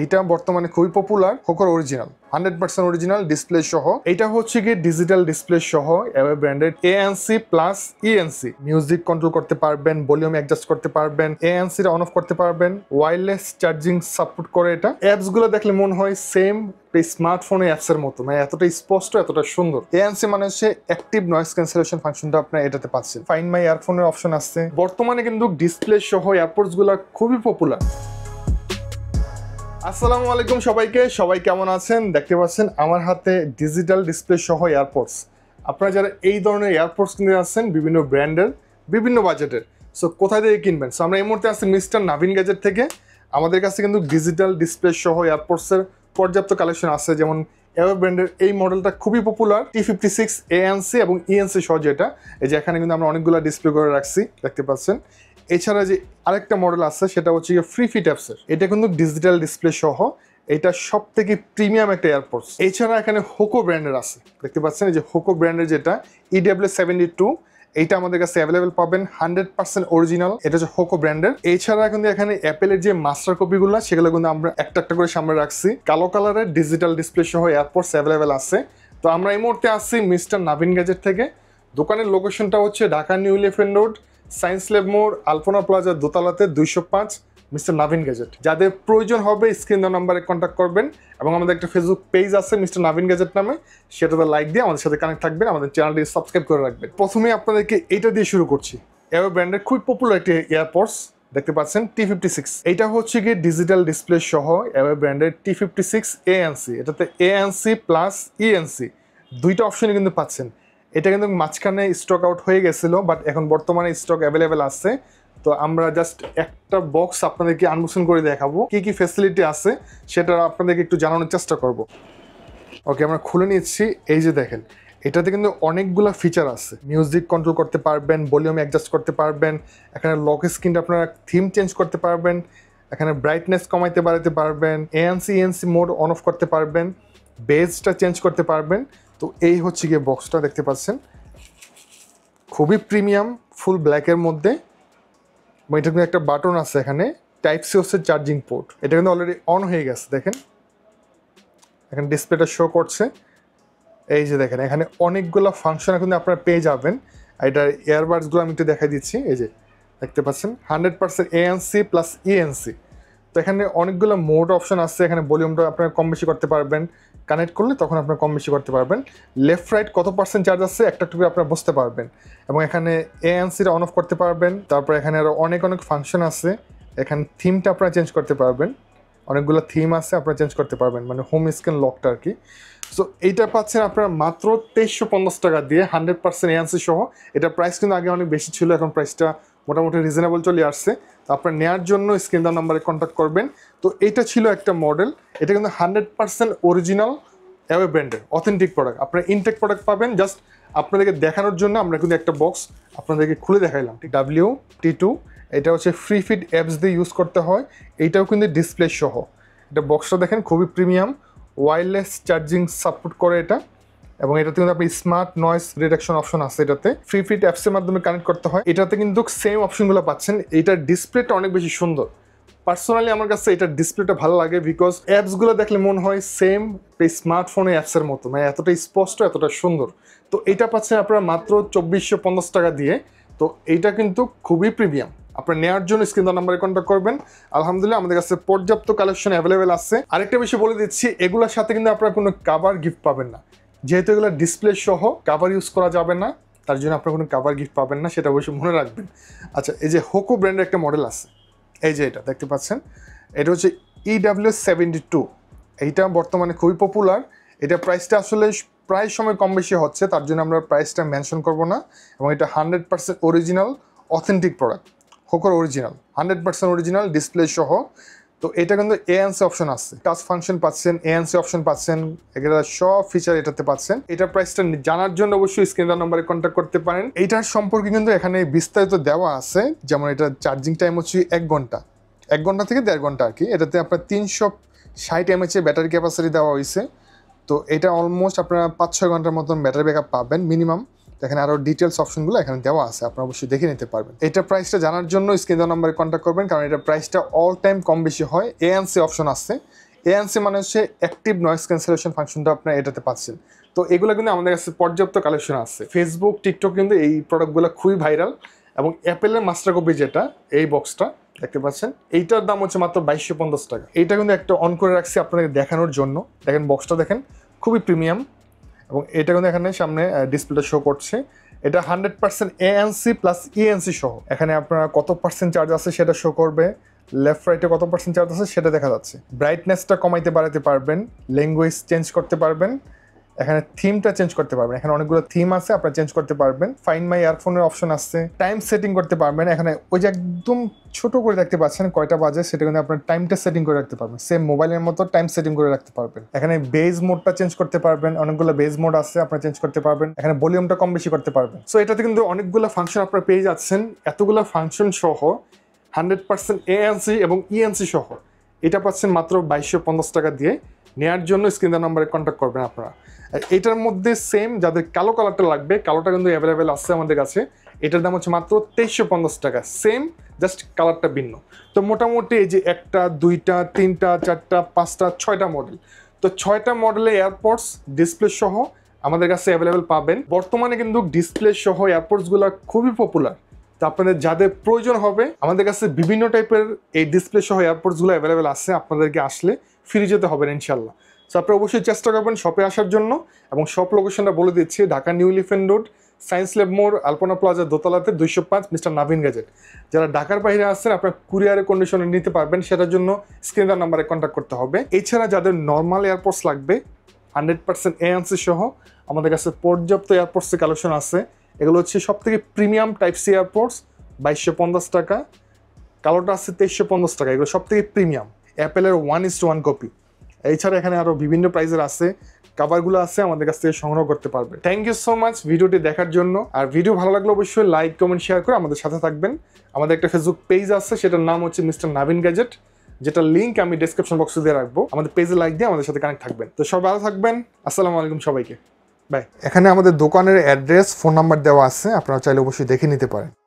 এইটা বর্তমানে খুবই পপুলার খোকর original hundred percent original display সহ এটা হচ্ছে কি ডিজিটাল ডিসপ্লে সহ Awei branded ANC plus ENC music control করতে পারবেন ভলিউম অ্যাডজাস্ট করতে পারবেন এএনসি অন অফ করতে পারবেন ওয়ারলেস চার্জিং সাপোর্ট করে এটা অ্যাপস গুলো দেখলে মনে হয় সেম অ্যাপস অ্যাপসের মতো মানে এতটা স্পষ্ট এতটা সুন্দর এএনসি মানে হচ্ছে অ্যাক্টিভ নয়েস ক্যান্সেলেশন ফাংশনটা আপনার এটাতে পাচ্ছেন ফাইন মাই এয়ারফোনের অপশন আছে বর্তমানে কিন্তু ডিসপ্লে সহ গুলো খুবই পপুলার আসসালামু আলাইকুম সবাইকে সবাই কেমন আছেন দেখতে পাচ্ছেন আমার হাতে ডিজিটাল ডিসপ্লে সহ এয়ারপোর্টস আপনারা যারা এই ধরনের এয়ারপোর্টস কিনে আসছেন বিভিন্ন ব্র্যান্ডের বিভিন্ন বাজেটের সো কোথায় থেকে কিনবেন সো আমরা এই মুহূর্তে আসছি মিস্টার নাভিন গ্যাজেট থেকে আমাদের কাছে কিন্তু ডিজিটাল ডিসপ্লে সহ এয়ারপোর্টসের পর্যাপ্ত কালেকশন আছে যেমন এভার ব্র্যান্ডের এই মডেলটা খুবই popular T fifty six ANC এবং ইএনসি e সহ যেটা এই যে এখানে কিন্তু আমরা অনেকগুলো ডিসপ্লে করে রাখছি দেখতে পাচ্ছেন এছাড়া যে আরেকটা মডেল আছে সেটা হচ্ছে গিয়ে ফ্রি ফিট অ্যাপসের এটা কিন্তু ডিজিটাল ডিসপ্লে সহ এটা সব থেকে প্রিমিয়াম একটা এয়ারপোর্টস এছাড়া এখানে হোকো ব্র্যান্ডের আছে দেখতে পাচ্ছেন যে হোকো ব্র্যান্ডের যেটা ইডাব্লিউ সেভেন্টি টু এইটা আমাদের কাছে অ্যাভেলেবেল পাবেন হান্ড্রেড পার্সেন্ট অরিজিনাল এটা হচ্ছে হোকো ব্র্যান্ডের এছাড়া কিন্তু এখানে অ্যাপেলের যে মাস্টার কপিগুলো সেগুলো কিন্তু আমরা একটা একটা করে সামনে রাখছি কালো কালারের ডিজিটাল ডিসপ্লে সহ এয়ারপোর্টস অ্যাভেলেবেল আছে তো আমরা এই মুহূর্তে আসছি মিস্টার নাভিন গ্যাজেট থেকে দোকানের লোকেশনটা হচ্ছে Dhaka new eleven road science lab মোড় আলপনা প্লাজা দোতলাতে দুইশো পাঁচ মিস্টার নাভিন গ্যাজেট যাদের প্রয়োজন হবে স্ক্রিন দেওয়া নাম্বারে কন্ট্যাক্ট করবেন এবং আমাদের একটা ফেসবুক পেজ আছে মিস্টার নাভিন গ্যাজেট নামে সেটাতে লাইক দিয়ে আমাদের সাথে কানেক্ট থাকবেন আমাদের চ্যানেলটি সাবস্ক্রাইব করে রাখবেন প্রথমে আপনাদেরকে এইটা দিয়ে শুরু করছি এবার ব্র্যান্ডের খুবই পপুলার একটি এয়ারপোর্টস দেখতে পাচ্ছেন টি ফিফটি সিক্স এটা হচ্ছে গিয়ে ডিজিটাল ডিসপ্লে সহ এভার ব্র্যান্ডের টি ফিফটি সিক্স এএনসি এটাতে এএনসি প্লাস ইএনসি দুইটা অপশনই কিন্তু পাচ্ছেন এটা কিন্তু মাঝখানে স্টক আউট হয়ে গেছিলো বাট এখন বর্তমানে স্টক অ্যাভেলেবেল আছে তো আমরা জাস্ট একটা বক্স আপনাদেরকে আনমোশন করে দেখাবো কি কি ফ্যাসিলিটি আছে সেটা আপনাদেরকে একটু জানানোর চেষ্টা করব ওকে আমরা খুলে নিচ্ছি এই যে দেখেন এটাতে কিন্তু অনেকগুলো ফিচার আছে মিউজিক কন্ট্রোল করতে পারবেন ভলিউম অ্যাডজাস্ট করতে পারবেন এখানে লক স্ক্রিনটা আপনারা থিম চেঞ্জ করতে পারবেন এখানে ব্রাইটনেস কমাইতে বাড়াতে পারবেন ANC ANC mode on off করতে পারবেন বেজটা চেঞ্জ করতে পারবেন তো এই হচ্ছে গিয়ে বক্সটা দেখতে পাচ্ছেন খুবই প্রিমিয়াম ফুল ব্ল্যাকের মধ্যে এটা কিন্তু একটা বাটন আছে এখানে টাইপ সি হচ্ছে চার্জিং পোর্ট এটা কিন্তু অলরেডি অন হয়ে গেছে দেখেন এখানে ডিসপ্লেটা শো করছে এই যে দেখেন এখানে অনেকগুলো ফাংশন কিন্তু আপনারা পেয়ে যাবেন এটার এয়ারবাডসগুলো আমি একটু দেখাই দিচ্ছি এই যে দেখতে পাচ্ছেন hundred percent ANC plus ENC তো এখানে অনেকগুলো মোড অপশন আছে এখানে ভলিউমটা আপনারা কম বেশি করতে পারবেন কানেক্ট করলে তখন আপনার কম বেশি করতে পারবেন লেফট রাইট কত পার্সেন্ট চার্জ আছে একটা টুকু আপনার বুঝতে পারবেন এবং এখানে এএনসিটা অন অফ করতে পারবেন তারপর এখানে আরও অনেক অনেক ফাংশন আছে এখানে থিমটা আপনারা চেঞ্জ করতে পারবেন অনেকগুলো থিম আছে আপনারা চেঞ্জ করতে পারবেন মানে হোম স্ক্রিন লকটা আর কি সো এইটা পাচ্ছেন আপনারা মাত্র তেইশশো পঞ্চাশ টাকা দিয়ে হান্ড্রেড পার্সেন্ট এএনসি সহ এটা প্রাইস কিন্তু আগে অনেক বেশি ছিল এখন প্রাইসটা মোটামুটি রিজনেবল চলে আসছে তো আপনার নেওয়ার জন্য স্ক্রিন দাম নাম্বারে কন্ট্যাক্ট করবেন তো এটা ছিল একটা মডেল এটা কিন্তু হান্ড্রেড পার্সেন্ট অরিজিনাল অ্যাওয়ে ব্র্যান্ডের অথেন্টিক প্রোডাক্ট আপনারা ইনটেক প্রোডাক্ট পাবেন জাস্ট আপনাদেরকে দেখানোর জন্য আমরা কিন্তু একটা বক্স আপনাদেরকে খুলে দেখাইলাম ডাব্লিউ টি টু এটা হচ্ছে ফ্রি ফিট অ্যাপস দিয়ে ইউজ করতে হয় এইটাও কিন্তু ডিসপ্লে সহ এটা বক্সটা দেখেন খুবই প্রিমিয়াম ওয়ারলেস চার্জিং সাপোর্ট করে এটা এবং এটাতে কিন্তু আপনি স্মার্ট নয়েস রিডাকশন অপশন আছে এটাতে ফ্রি ফিট অ্যাপসের মাধ্যমে কানেক্ট করতে হয় এটাতে কিন্তু সেম অপশনগুলো পাচ্ছেন এটার ডিসপ্লেটা অনেক বেশি সুন্দর পার্সোনালি আমার কাছে এটার ডিসপ্লেটা ভালো লাগে বিকজ অ্যাপসগুলো দেখলে মনে হয় সেম এই স্মার্টফোনে অ্যাপসের মতো মানে এতটা স্পষ্ট এতটা সুন্দর তো এটা পাচ্ছেন আপনারা মাত্র চব্বিশশো পঞ্চাশ টাকা দিয়ে তো এইটা কিন্তু খুবই প্রিমিয়াম আপনার নেওয়ার জন্য স্ক্রিন নাম্বারে কন্ট্যাক্ট করবেন আলহামদুলিল্লাহ আমাদের কাছে পর্যাপ্ত কালেকশন অ্যাভেলেবেল আছে আরেকটা বিষয় বলে দিচ্ছি এগুলোর সাথে কিন্তু আপনারা কোনো কাবার গিফট পাবেন না যেহেতু এগুলো ডিসপ্লে সহ কাভার ইউজ করা যাবে না তার জন্য আপনার কোনো কাভার গিফট পাবেন না সেটা অবশ্যই মনে রাখবেন আচ্ছা এই যে হোকো ব্র্যান্ডের একটা মডেল আছে এই যে এটা দেখতে পাচ্ছেন এটা হচ্ছে ইডাব্লিউ সেভেন্টি টু এইটা বর্তমানে খুবই পপুলার এটা প্রাইসটা আসলে প্রায় সময় কম বেশি হচ্ছে তার জন্য আমরা প্রাইসটা মেনশন করব না এবং এটা hundred percent original authentic product হোকোর original hundred percent original display সহ তো এটা কিন্তু এএনসি অপশন আছে টাচ ফাংশন পাচ্ছেন এএনসি অপশন পাচ্ছেন এগুলা সব ফিচার এটাতে পাচ্ছেন এটা প্রাইসটা জানার জন্য অবশ্যই স্ক্রিন নম্বরে কন্ট্যাক্ট করতে পারেন এটার সম্পর্কে কিন্তু এখানে বিস্তারিত দেওয়া আছে যেমন এটা চার্জিং টাইম হচ্ছে এক ঘন্টা এক ঘন্টা থেকে দেড় ঘন্টা আর কি এটাতে আপনার তিনশো ষাট এমএচে ব্যাটারি ক্যাপাসিটি দেওয়া হয়েছে তো এটা অলমোস্ট আপনারা পাঁচ ছয় ঘন্টার মতন ব্যাটারি ব্যাকআপ পাবেন মিনিমাম দেখেন আরও ডিটেলস অপশনগুলো এখানে দেওয়া আছে আপনারা অবশ্যই দেখে নিতে পারবেন এটা প্রাইসটা জানার জন্য স্ক্রিন নাম্বারে কন্ট্যাক্ট করবেন কারণ এটা প্রাইসটা অল টাইম কম বেশি হয় এএনসি অপশন আছে এএনসি মানে হচ্ছে অ্যাক্টিভ নয়েস ক্যান্সেলেশন ফাংশনটা আপনি এটাতে পাচ্ছেন তো এগুলো কিন্তু আমাদের কাছে পর্যাপ্ত কালেকশন আছে ফেসবুক টিকটক কিন্তু এই প্রোডাক্টগুলো খুবই ভাইরাল এবং অ্যাপেলের মাস্টার কপি যেটা এই বক্সটা দেখতে পাচ্ছেন এইটার দাম হচ্ছে মাত্র বাইশশো পঞ্চাশ টাকা এইটা কিন্তু একটা অন করে রাখছি আপনাকে দেখানোর জন্য দেখেন বক্সটা দেখেন খুবই প্রিমিয়াম এবং এটা কিন্তু এখানে সামনে ডিসপ্লেটা শো করছে এটা hundred percent ANC plus ENC সহ এখানে আপনারা কত পার্সেন্ট চার্জ আছে সেটা শো করবে লেফট রাইটে কত পার্সেন্ট চার্জ আছে সেটা দেখা যাচ্ছে ব্রাইটনেসটা কমাইতে বাড়াতে পারবেন ল্যাঙ্গুয়েজ চেঞ্জ করতে পারবেন এখানে থিমটা চেঞ্জ করতে পারবেন এখানে অনেকগুলো থিম আছে আপনারা চেঞ্জ করতে পারবেন ফাইন মাই ইয়ারফোনের অপশন আছে টাইম সেটিং করতে পারবেন এখানে ওই যে একদম ছোট করে দেখতে পাচ্ছেন কয়টা বাজে সেটা কিন্তু আপনার টাইমটা সেটিং করে রাখতে পারবেন সেম মোবাইলের মতো টাইম সেটিং করে রাখতে পারবেন এখানে বেজ মোডটা চেঞ্জ করতে পারবেন অনেকগুলো বেজ মোড আছে আপনারা চেঞ্জ করতে পারবেন এখানে ভলিউমটা কম বেশি করতে পারবেন সো এটাতে কিন্তু অনেকগুলো ফাংশন আপনারা পেয়ে যাচ্ছেন এতগুলো ফাংশন সহ হান্ড্রেড পার্সেন্ট এএনসি এবং ইএনসি e সহ এটা পাচ্ছেন মাত্র বাইশশো পঞ্চাশ টাকা দিয়ে নেয়ার জন্য স্ক্রিন দার নাম্বারে কন্ট্যাক্ট করবেন আপনারা এটার মধ্যে সেম যাদের কালো কালারটা লাগবে কালোটা কিন্তু অ্যাভেলেবেল আছে আমাদের কাছে এটার দাম হচ্ছে মাত্র তেইশশো পঞ্চাশ টাকা সেম জাস্ট কালারটা ভিন্ন তো মোটামুটি এই যে একটা দুইটা তিনটা চারটা পাঁচটা ছয়টা মডেল তো ছয়টা মডেলে এয়ারপোর্টস ডিসপ্লে সহ আমাদের কাছে অ্যাভেলেবেল পাবেন বর্তমানে কিন্তু ডিসপ্লে সহ এয়ারপোর্টসগুলো খুবই পপুলার তো আপনাদের যাদের প্রয়োজন হবে আমাদের কাছে বিভিন্ন টাইপের এই ডিসপ্লে সহ এয়ারপোর্টসগুলো অ্যাভেলেবেল আছে আপনাদেরকে আসলে ফিরে যেতে হবে ইনশাল্লাহ সো আপনারা অবশ্যই চেষ্টা করবেন শপে আসার জন্য এবং শপ লোকেশনটা বলে দিচ্ছি Dhaka new eleven road science lab মোড় আলপনা প্লাজা দোতলাতে দুইশো পাঁচ মিস্টার নাভিন গ্যাজেট যারা ঢাকার বাইরে আসছেন আপনার কুরিয়ারের কন্ডিশনে নিতে পারবেন সেটার জন্য স্ক্রিনার নাম্বারে কন্ট্যাক্ট করতে হবে এছাড়া যাদের নর্মাল এয়ারপোর্টস লাগবে হান্ড্রেড পার্সেন্ট এআনসি সহ আমাদের কাছে পর্যাপ্ত এয়ারপোর্টসের কালেকশন আছে এগুলো হচ্ছে সব থেকে প্রিমিয়াম টাইপ সি এয়ারপোর্টস বাইশশো পঞ্চাশ টাকা কালোটা আছে তেইশশো পঞ্চাশ টাকা এগুলো সব থেকে প্রিমিয়াম অ্যাপেলের one is two one copy এছাড়া এখানে আরও বিভিন্ন প্রাইজের আছে কাভারগুলো আছে আমাদের কাছ থেকে সংগ্রহ করতে পারবে থ্যাংক ইউ সো মাচ ভিডিওটি দেখার জন্য আর ভিডিও ভালো লাগলে অবশ্যই লাইক কমেন্ট শেয়ার করে আমাদের সাথে থাকবেন আমাদের একটা ফেসবুক পেজ আছে সেটার নাম হচ্ছে মিস্টার নাবিন গ্যাজেট যেটা লিঙ্ক আমি ডিসক্রিপশন বক্সে দিয়ে রাখবো আমাদের পেজে লাইক দিয়ে আমাদের সাথে কানেক্ট থাকবেন তো সব ভালো থাকবেন আসসালামু আলাইকুম সবাইকে বাই এখানে আমাদের দোকানের অ্যাড্রেস ফোন নাম্বার দেওয়া আছে আপনারা চাইলে অবশ্যই দেখে নিতে পারেন